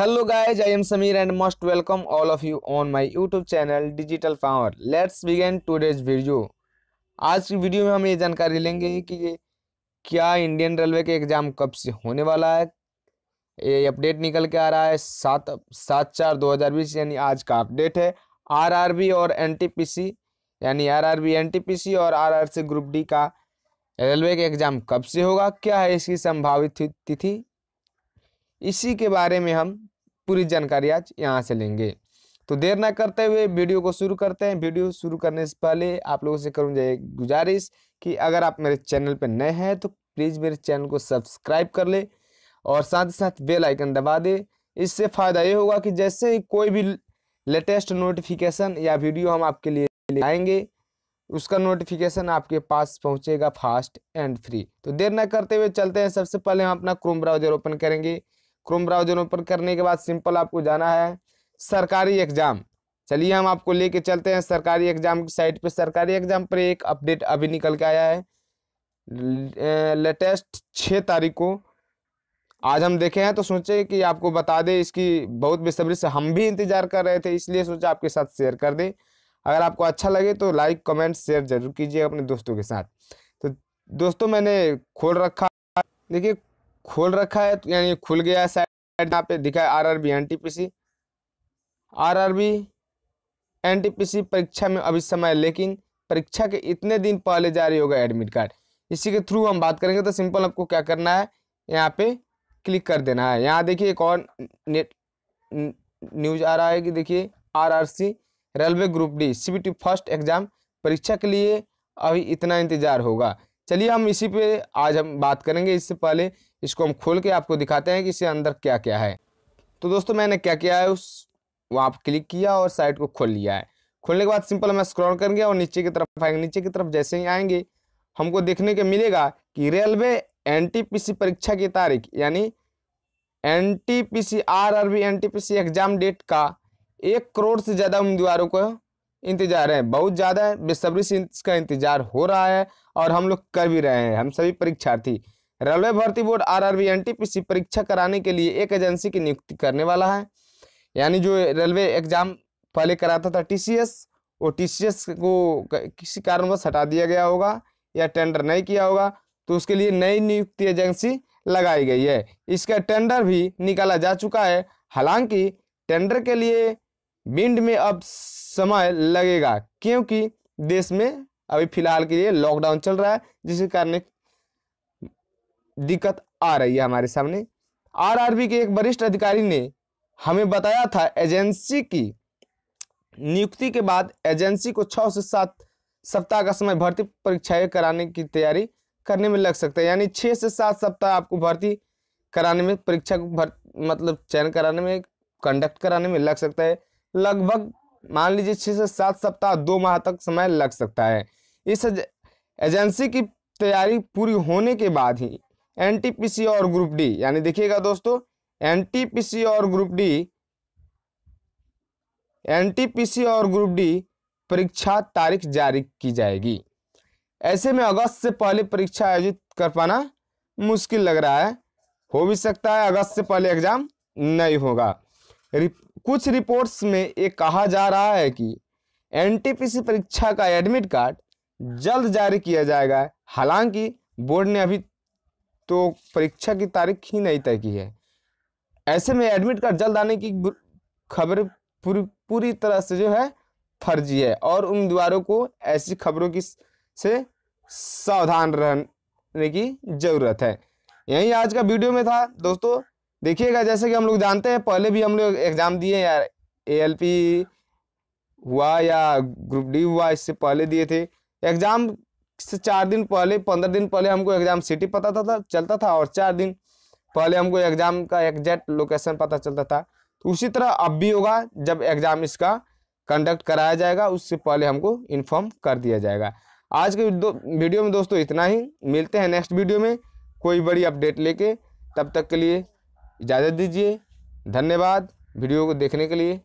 hello guys I am Sameer and most welcome all of you on my YouTube channel Digital Power let's begin today's video आज की video में हम ये जानकारी लेंगे कि क्या इंडियन रेलवे के एग्ज़ाम कब से होने वाला है ये अपडेट निकल के आ रहा है सात सात चार दो हज़ार बीस यानी आज का अपडेट है आरआरबी और एन यानी आर आर और आर ग्रुप डी का रेलवे के एग्ज़ाम कब से होगा क्या है इसकी संभावित तिथि इसी के बारे में हम पूरी जानकारी आज यहाँ से लेंगे तो देर ना करते हुए वीडियो को शुरू करते हैं वीडियो शुरू करने से पहले आप लोगों से करूँगा एक गुजारिश कि अगर आप मेरे चैनल पर नए हैं तो प्लीज़ मेरे चैनल को सब्सक्राइब कर ले और साथ ही साथ बेल आइकन दबा दे इससे फ़ायदा ये होगा कि जैसे ही कोई भी लेटेस्ट नोटिफिकेशन या वीडियो हम आपके लिए ले आएंगे उसका नोटिफिकेशन आपके पास पहुंचेगा फास्ट एंड फ्री तो देर ना करते हुए चलते हैं सबसे पहले हम अपना क्रोम ब्राउजर ओपन करेंगे क्रोम ब्राउजर ओपन करने के बाद सिंपल आपको जाना है सरकारी एग्जाम चलिए हम आपको लेके चलते हैं सरकारी एग्जाम की साइट पे सरकारी एग्जाम पर एक अपडेट अभी निकल के आया है लेटेस्ट छः तारीख को आज हम देखे हैं तो सोचे कि आपको बता दें इसकी बहुत बेसब्री से हम भी इंतजार कर रहे थे इसलिए सोचा आपके साथ शेयर कर दें अगर आपको अच्छा लगे तो लाइक कमेंट शेयर जरूर कीजिए अपने दोस्तों के साथ तो दोस्तों मैंने खोल रखा देखिए खोल रखा है तो यानी खुल गया है साइड यहाँ पे दिखा है R R B N T P C R R B N T P C परीक्षा में अभी समय लेकिन परीक्षा के इतने दिन पहले जारी होगा एडमिट कार्ड इसी के थ्रू हम बात करेंगे तो सिंपल आपको क्या करना है यहाँ पे क्लिक कर देना है यहाँ देखिए एक और नेट न्यूज आ रहा है कि देखिए RRC railway group D C first exam परीक्षा के लिए अभी इतना इंतजार होगा चलिए हम इसी पे आज हम बात करेंगे इससे पहले इसको हम खोल के आपको दिखाते हैं कि इसके अंदर क्या क्या है तो दोस्तों मैंने क्या किया है उस वहाँ पर क्लिक किया और साइट को खोल लिया है खोलने के बाद सिंपल हमें स्क्रॉल करेंगे और नीचे की तरफ आएंगे नीचे की तरफ जैसे ही आएंगे हमको देखने के मिलेगा कि रेलवे एन परीक्षा की तारीख यानी N T NTPC exam date का एक करोड़ से ज़्यादा उम्मीदवारों को इंतजार है बहुत ज़्यादा है बेसब्री से इसका इंतजार हो रहा है और हम लोग कर भी रहे हैं हम सभी परीक्षार्थी रेलवे भर्ती board R R N T P C परीक्षा कराने के लिए एक एजेंसी की नियुक्ति करने वाला है यानी जो रेलवे एग्जाम पहले कराता था टी सी एस वो टी सी एस को किसी कारणवश हटा दिया गया होगा या टेंडर नहीं किया होगा तो उसके लिए नई नियुक्ति एजेंसी लगाई गई है इसका टेंडर भी निकाला जा चुका है हालांकि टेंडर के लिए बिंड में अब समय लगेगा क्योंकि देश में अभी फिलहाल के लिए लॉकडाउन चल रहा है जिसके कारण दिक्कत आ रही है हमारे सामने आरआरबी के एक वरिष्ठ अधिकारी ने हमें बताया था एजेंसी की नियुक्ति के बाद एजेंसी को छः से सात सप्ताह का समय भर्ती परीक्षाएं कराने की तैयारी करने में लग सकता है यानी छः से सात सप्ताह आपको भर्ती कराने में परीक्षा को भर मतलब चयन कराने में कंडक्ट कराने में लग सकता है लगभग मान लीजिए छः से सात सप्ताह दो माह तक समय लग सकता है इस एजेंसी की तैयारी पूरी होने के बाद ही एनटीपीसी और ग्रुप डी यानी देखिएगा दोस्तों एनटीपीसी और ग्रुप डी एनटीपीसी और ग्रुप डी परीक्षा तारीख जारी की जाएगी ऐसे में अगस्त से पहले परीक्षा आयोजित कर पाना मुश्किल लग रहा है हो भी सकता है अगस्त से पहले एग्जाम नहीं होगा कुछ रिपोर्ट्स में ये कहा जा रहा है कि एनटीपीसी परीक्षा का एडमिट कार्ड जल्द जारी किया जाएगा हालांकि बोर्ड ने अभी तो परीक्षा की तारीख ही नहीं तय की है ऐसे में एडमिट कार्ड जल्द आने की खबर पूरी पूरी तरह से जो है फर्जी है और उम्मीदवारों को ऐसी खबरों की से सावधान रहने की ज़रूरत है यही आज का वीडियो में था दोस्तों देखिएगा जैसे कि हम लोग जानते हैं पहले भी हम लोग एग्ज़ाम दिए यार ए हुआ या ग्रुप डी हुआ इससे पहले दिए थे एग्ज़ाम से चार दिन पहले पंद्रह दिन पहले हमको एग्ज़ाम सिटी पता था, था चलता था और चार दिन पहले हमको एग्ज़ाम का एग्जैक्ट लोकेशन पता चलता था तो उसी तरह अब भी होगा जब एग्ज़ाम इसका कंडक्ट कराया जाएगा उससे पहले हमको इन्फॉर्म कर दिया जाएगा आज के वीडियो में दोस्तों इतना ही मिलते हैं नेक्स्ट वीडियो में कोई बड़ी अपडेट लेके तब तक के लिए इजाज़त दीजिए धन्यवाद वीडियो को देखने के लिए